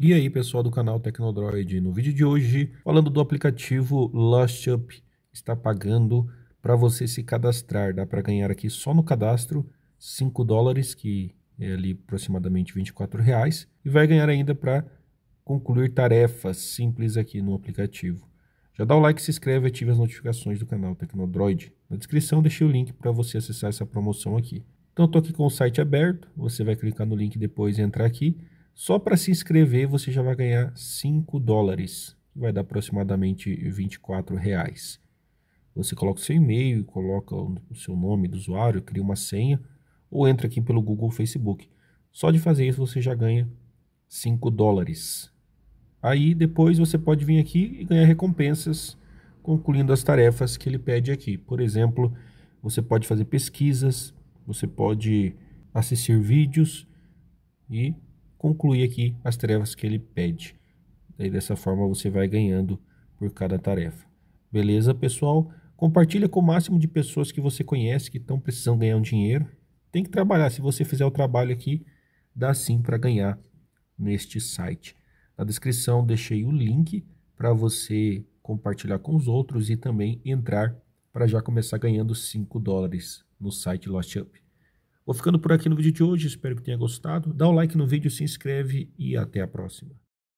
E aí, pessoal do canal Tecnodroid, no vídeo de hoje, falando do aplicativo LastUp está pagando para você se cadastrar, dá para ganhar aqui só no cadastro 5 dólares, que é ali aproximadamente 24 reais, e vai ganhar ainda para concluir tarefas simples aqui no aplicativo. Já dá o like, se inscreve e ative as notificações do canal Tecnodroid. Na descrição deixei o link para você acessar essa promoção aqui. Então estou aqui com o site aberto, você vai clicar no link depois e entrar aqui. Só para se inscrever você já vai ganhar 5 dólares, que vai dar aproximadamente 24 reais. Você coloca o seu e-mail, coloca o seu nome do usuário, cria uma senha ou entra aqui pelo Google Facebook. Só de fazer isso você já ganha 5 dólares. Aí depois você pode vir aqui e ganhar recompensas concluindo as tarefas que ele pede aqui. Por exemplo, você pode fazer pesquisas, você pode assistir vídeos e concluir aqui as tarefas que ele pede. Daí dessa forma você vai ganhando por cada tarefa. Beleza, pessoal? Compartilha com o máximo de pessoas que você conhece que estão precisando ganhar um dinheiro. Tem que trabalhar. Se você fizer o trabalho aqui, dá sim para ganhar neste site. Na descrição deixei o link para você compartilhar com os outros e também entrar para já começar ganhando 5 dólares no site LostUp. Vou ficando por aqui no vídeo de hoje, espero que tenha gostado. Dá o like no vídeo, se inscreve e até a próxima.